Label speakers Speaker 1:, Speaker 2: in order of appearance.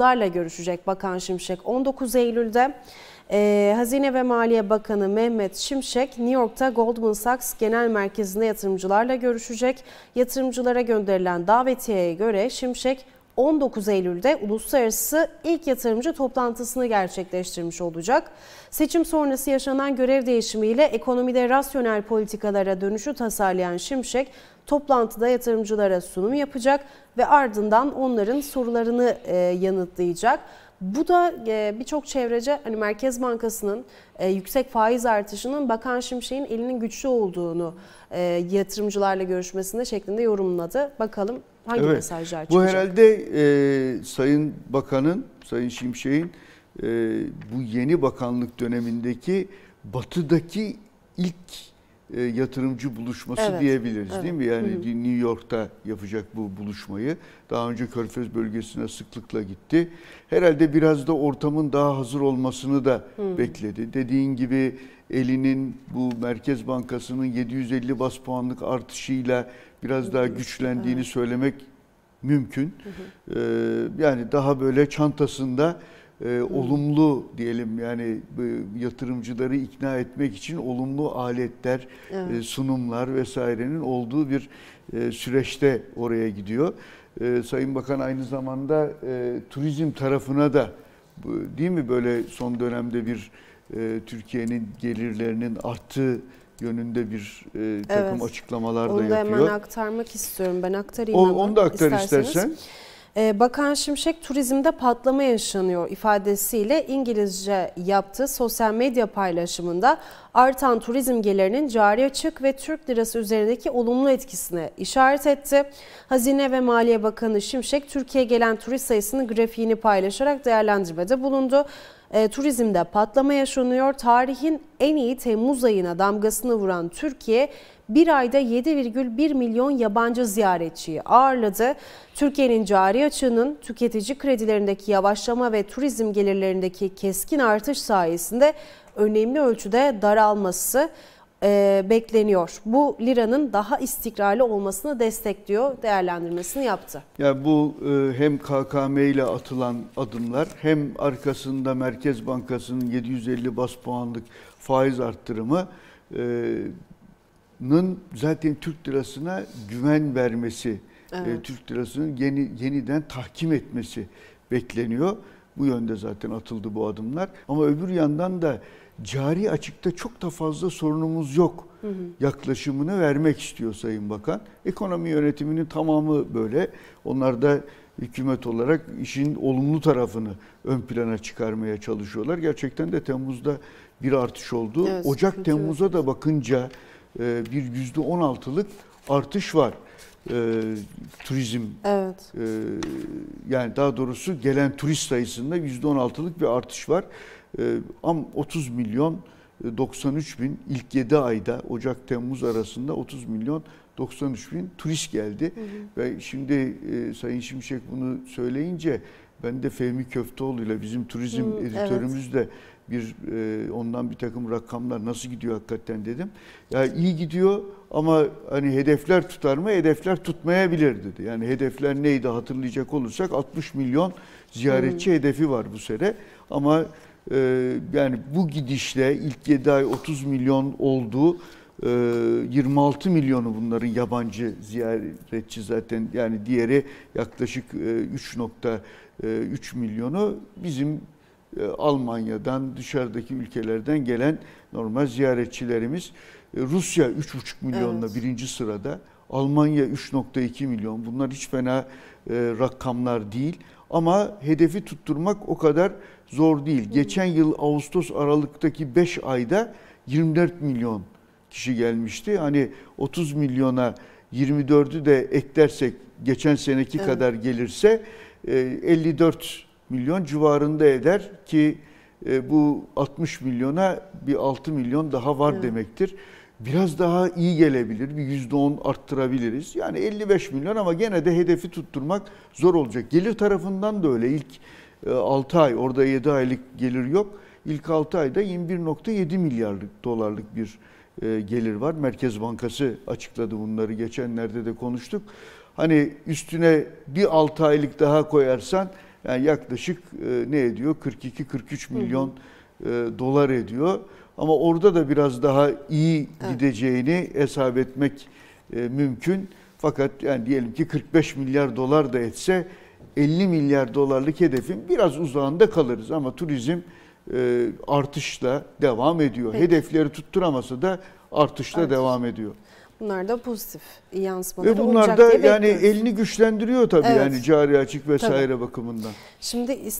Speaker 1: larla görüşecek Bakan Şimşek 19 Eylül'de. E, Hazine ve Maliye Bakanı Mehmet Şimşek New York'ta Goldman Sachs Genel Merkezi'nde yatırımcılarla görüşecek. Yatırımcılara gönderilen davetiyeye göre Şimşek 19 Eylül'de uluslararası ilk yatırımcı toplantısını gerçekleştirmiş olacak. Seçim sonrası yaşanan görev değişimiyle ekonomide rasyonel politikalara dönüşü tasarlayan Şimşek, Toplantıda yatırımcılara sunum yapacak ve ardından onların sorularını e, yanıtlayacak. Bu da e, birçok çevrece hani Merkez Bankası'nın e, yüksek faiz artışının Bakan Şimşek'in elinin güçlü olduğunu yatırımcılarla görüşmesinde şeklinde yorumladı. Bakalım hangi evet, mesajlar çıkacak? Bu
Speaker 2: herhalde e, Sayın Bakan'ın, Sayın Şimşek'in e, bu yeni bakanlık dönemindeki batıdaki ilk e, yatırımcı buluşması evet. diyebiliriz evet. değil mi? Yani Hı-hı. New York'ta yapacak bu buluşmayı. Daha önce Körfez bölgesine sıklıkla gitti. Herhalde biraz da ortamın daha hazır olmasını da Hı-hı. bekledi. Dediğin gibi elinin bu Merkez Bankası'nın 750 bas puanlık artışıyla biraz Hı-hı. daha güçlendiğini evet. söylemek mümkün. Hı hı. Ee, yani daha böyle çantasında e, olumlu diyelim yani e, yatırımcıları ikna etmek için olumlu aletler, e, evet. e, sunumlar vesairenin olduğu bir e, süreçte oraya gidiyor. E, Sayın Bakan aynı zamanda e, turizm tarafına da değil mi böyle son dönemde bir e, Türkiye'nin gelirlerinin arttığı yönünde bir e, takım evet. açıklamalar da yapıyor. Onu da hemen
Speaker 1: aktarmak istiyorum. Ben aktarayım. O, onu da aktar isterseniz. istersen. Ee, Bakan Şimşek turizmde patlama yaşanıyor ifadesiyle İngilizce yaptığı sosyal medya paylaşımında artan turizm gelirinin cari açık ve Türk lirası üzerindeki olumlu etkisine işaret etti. Hazine ve Maliye Bakanı Şimşek Türkiye'ye gelen turist sayısının grafiğini paylaşarak değerlendirmede bulundu. E, turizmde patlama yaşanıyor. Tarihin en iyi Temmuz ayına damgasını vuran Türkiye bir ayda 7,1 milyon yabancı ziyaretçiyi ağırladı. Türkiye'nin cari açığının tüketici kredilerindeki yavaşlama ve turizm gelirlerindeki keskin artış sayesinde önemli ölçüde daralması e, bekleniyor. Bu liranın daha istikrarlı olmasını destekliyor değerlendirmesini yaptı.
Speaker 2: Ya bu e, hem KKM ile atılan adımlar hem arkasında Merkez Bankası'nın 750 bas puanlık faiz arttırımı e, nın zaten Türk lirasına güven vermesi, e, evet. e, Türk lirasının yeni yeniden tahkim etmesi bekleniyor. Bu yönde zaten atıldı bu adımlar. Ama öbür yandan da cari açıkta çok da fazla sorunumuz yok hı hı. yaklaşımını vermek istiyor Sayın Bakan. Ekonomi yönetiminin tamamı böyle. Onlar da hükümet olarak işin olumlu tarafını ön plana çıkarmaya çalışıyorlar. Gerçekten de Temmuz'da bir artış oldu. Evet, Ocak Temmuz'a da bakınca e, bir %16'lık artış var e, turizm evet. e, yani daha doğrusu gelen turist sayısında yüzde on altılık bir artış var. E, am 30 milyon 93 e, bin ilk 7 ayda Ocak-Temmuz arasında 30 milyon 93 bin turist geldi. Hı hı. Ve şimdi e, Sayın Şimşek bunu söyleyince ben de Fehmi Köfteoğlu ile bizim turizm hı, editörümüz evet. de bir e, ondan bir takım rakamlar nasıl gidiyor hakikaten dedim. Ya yani iyi gidiyor ama hani hedefler tutar mı? Hedefler tutmayabilir dedi. Yani hedefler neydi hatırlayacak olursak 60 milyon ziyaretçi hmm. hedefi var bu sene. Ama e, yani bu gidişle ilk 7 ay 30 milyon olduğu 26 e, milyonu bunların yabancı ziyaretçi zaten yani diğeri yaklaşık 3.3 e, e, milyonu bizim e, Almanya'dan, dışarıdaki ülkelerden gelen normal ziyaretçilerimiz. E, Rusya 3,5 milyonla evet. birinci sırada. Almanya 3,2 milyon. Bunlar hiç fena e, rakamlar değil. Ama hedefi tutturmak o kadar zor değil. Geçen yıl Ağustos Aralık'taki 5 ayda 24 milyon kişi gelmişti. Hani 30 milyona 24'ü de eklersek geçen seneki evet. kadar gelirse 54 milyon civarında eder ki e, bu 60 milyona bir 6 milyon daha var evet. demektir. Biraz daha iyi gelebilir, bir %10 arttırabiliriz. Yani 55 milyon ama gene de hedefi tutturmak zor olacak. Gelir tarafından da öyle ilk 6 e, ay, orada 7 aylık gelir yok. İlk 6 ayda 21.7 milyarlık dolarlık bir e, gelir var. Merkez Bankası açıkladı bunları. Geçenlerde de konuştuk. Hani üstüne bir 6 aylık daha koyarsan yani yaklaşık e, ne ediyor? 42-43 milyon hı hı. E, dolar ediyor. Ama orada da biraz daha iyi gideceğini evet. hesap etmek e, mümkün. Fakat yani diyelim ki 45 milyar dolar da etse 50 milyar dolarlık hedefin biraz uzağında kalırız ama turizm artışla devam ediyor. Peki. Hedefleri tutturamasa da artışla Artış. devam ediyor.
Speaker 1: Bunlar da pozitif yansımaları Ve bunlar olacak da diye yani bekliyoruz.
Speaker 2: elini güçlendiriyor tabii evet. yani cari açık vesaire tabii. bakımından. Şimdi